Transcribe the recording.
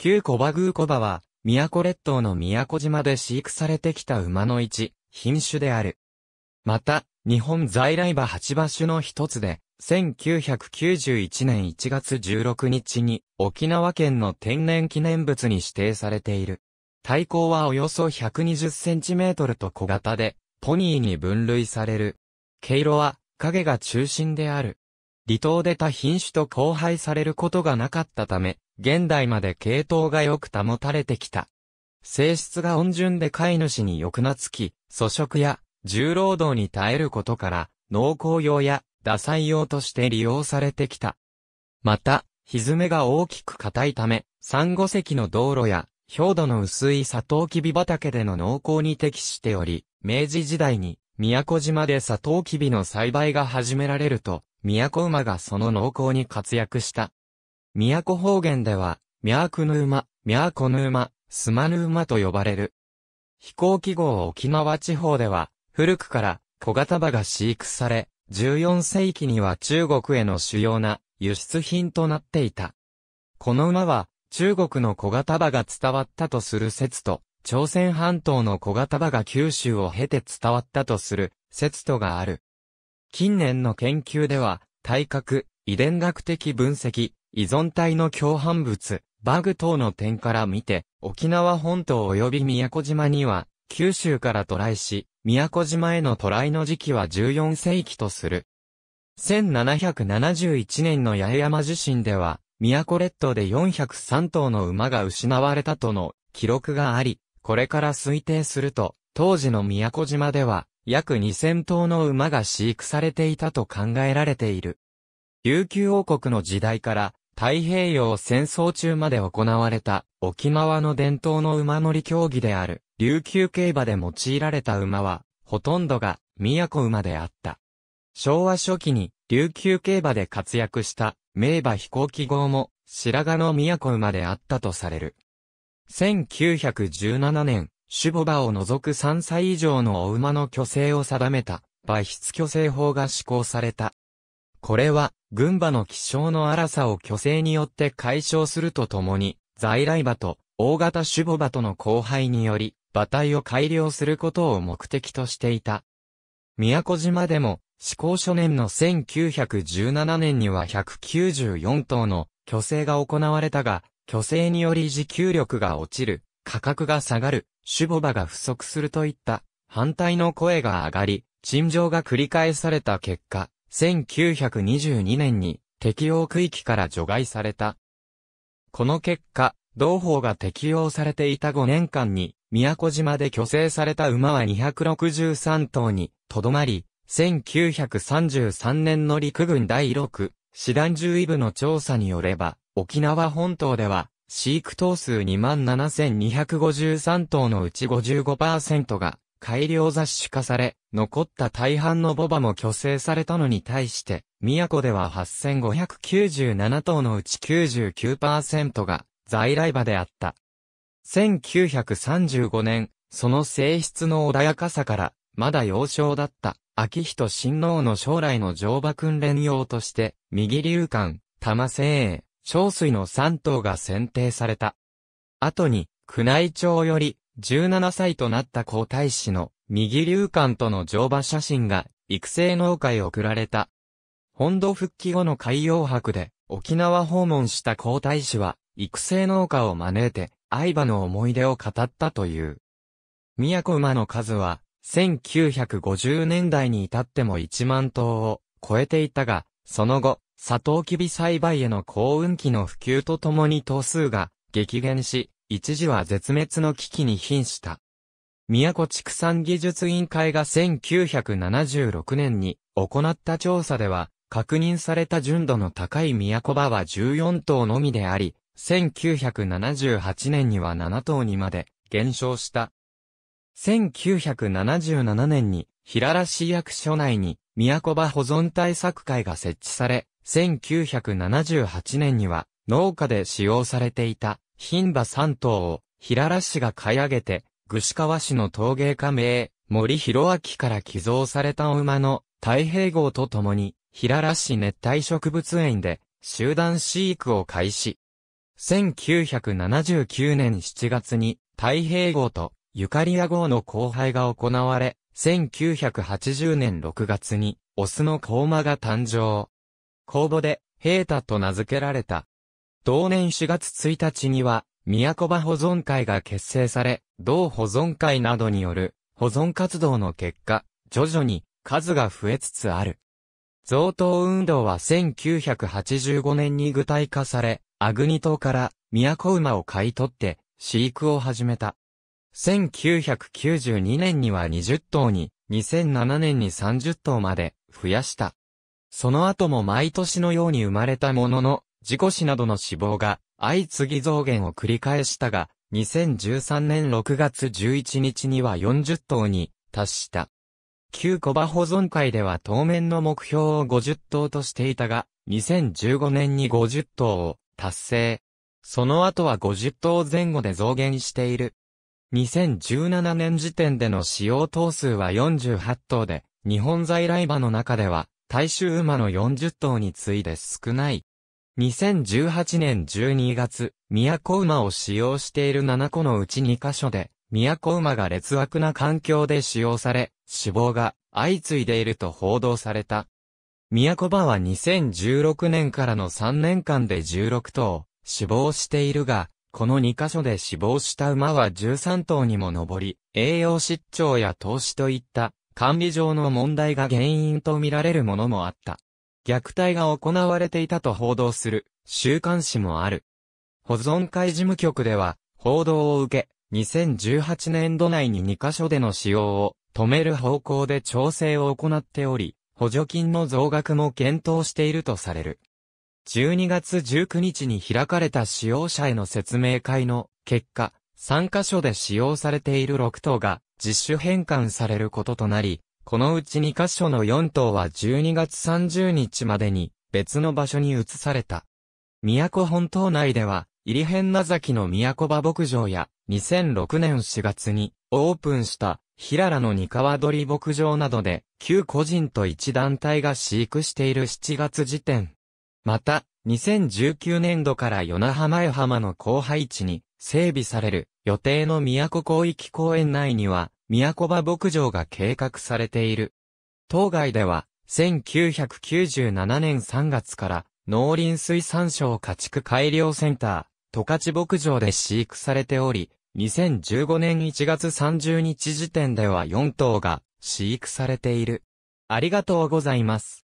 旧コバグーコバは、宮古列島の宮古島で飼育されてきた馬の一、品種である。また、日本在来馬八馬種の一つで、1991年1月16日に沖縄県の天然記念物に指定されている。体高はおよそ1 2 0トルと小型で、ポニーに分類される。毛色は影が中心である。離島でた品種と交配されることがなかったため、現代まで系統がよく保たれてきた。性質が温順で飼い主にくなつき、粗食や重労働に耐えることから、農耕用や打採用として利用されてきた。また、蹄めが大きく硬いため、産後石の道路や、表土の薄いサトウキビ畑での農耕に適しており、明治時代に、宮古島でサトウキビの栽培が始められると、都馬がその農耕に活躍した。都方言では、都ヌ馬、都ヌ馬、すまぬ馬と呼ばれる。飛行機号沖縄地方では、古くから小型馬が飼育され、14世紀には中国への主要な輸出品となっていた。この馬は、中国の小型馬が伝わったとする説と、朝鮮半島の小型馬が九州を経て伝わったとする説とがある。近年の研究では、体格、遺伝学的分析、依存体の共犯物、バグ等の点から見て、沖縄本島及び宮古島には、九州から渡来し、宮古島への渡来の時期は14世紀とする。1771年の八重山地震では、宮古列島で403頭の馬が失われたとの記録があり、これから推定すると、当時の宮古島では、約2000頭の馬が飼育されていたと考えられている。琉球王国の時代から太平洋戦争中まで行われた沖縄の伝統の馬乗り競技である琉球競馬で用いられた馬はほとんどが都馬であった。昭和初期に琉球競馬で活躍した名馬飛行機号も白髪の都馬であったとされる。1917年、守護馬を除く3歳以上のお馬の虚勢を定めた、馬筆虚勢法が施行された。これは、群馬の気象の荒さを虚勢によって解消するとともに、在来馬と大型守護馬との交配により、馬体を改良することを目的としていた。宮古島でも、施行初年の1917年には194頭の虚勢が行われたが、虚勢により持久力が落ちる価格が下がる、守母場が不足するといった反対の声が上がり、陳情が繰り返された結果、1922年に適用区域から除外された。この結果、同法が適用されていた5年間に、宮古島で去勢された馬は263頭に、とどまり、1933年の陸軍第6、師団獣医部の調査によれば、沖縄本島では、飼育頭数27,253頭のうち55%が改良雑種化され、残った大半のボバも虚勢されたのに対して、都では8,597頭のうち99%が在来馬であった。1935年、その性質の穏やかさから、まだ幼少だった秋人親王の将来の乗馬訓練用として、右流間、玉精鋭、小水の3頭が選定された。後に、宮内庁より、17歳となった皇太子の、右流館との乗馬写真が、育成農家へ送られた。本土復帰後の海洋博で、沖縄訪問した皇太子は、育成農家を招いて、相場の思い出を語ったという。宮古馬の数は、1950年代に至っても1万頭を超えていたが、その後、サトウキビ栽培への幸運期の普及とともに頭数が激減し、一時は絶滅の危機に瀕した。宮古畜産技術委員会が1976年に行った調査では、確認された純度の高い宮古場は14頭のみであり、1978年には7頭にまで減少した。1977年に、平良市役所内に、宮古場保存対策会が設置され、1978年には農家で使用されていた牝馬3頭を平良氏が買い上げて、串川市の陶芸家名、森弘明から寄贈されたお馬の太平号と共に、平良市熱帯植物園で集団飼育を開始。1979年7月に太平号とゆかりや号の交配が行われ、1980年6月にオスの子馬が誕生。公募で、平太と名付けられた。同年4月1日には、都場保存会が結成され、同保存会などによる保存活動の結果、徐々に数が増えつつある。贈答運動は1985年に具体化され、アグニ島から都馬を買い取って飼育を始めた。1992年には20頭に、2007年に30頭まで増やした。その後も毎年のように生まれたものの、事故死などの死亡が相次ぎ増減を繰り返したが、2013年6月11日には40頭に達した。旧コバ保存会では当面の目標を50頭としていたが、2015年に50頭を達成。その後は50頭前後で増減している。2017年時点での使用頭数は48頭で、日本在来馬の中では大衆馬の40頭に次いで少ない。2018年12月、都馬を使用している7個のうち2箇所で、都馬が劣悪な環境で使用され、死亡が相次いでいると報道された。都馬は2016年からの3年間で16頭、死亡しているが、この2箇所で死亡した馬は13頭にも上り、栄養失調や投資といった管理上の問題が原因とみられるものもあった。虐待が行われていたと報道する週刊誌もある。保存会事務局では、報道を受け、2018年度内に2カ所での使用を止める方向で調整を行っており、補助金の増額も検討しているとされる。12月19日に開かれた使用者への説明会の結果、3カ所で使用されている6頭が実種返還されることとなり、このうち2カ所の4頭は12月30日までに別の場所に移された。宮古本島内では、入辺名崎の宮古場牧場や、2006年4月にオープンしたひららの二川鳥牧場などで、旧個人と一団体が飼育している7月時点。また、2019年度から与那浜江浜の後輩地に、整備される予定の都広域公園内には、都場牧場が計画されている。当該では、1997年3月から農林水産省家畜改良センター、十勝牧場で飼育されており、2015年1月30日時点では4頭が飼育されている。ありがとうございます。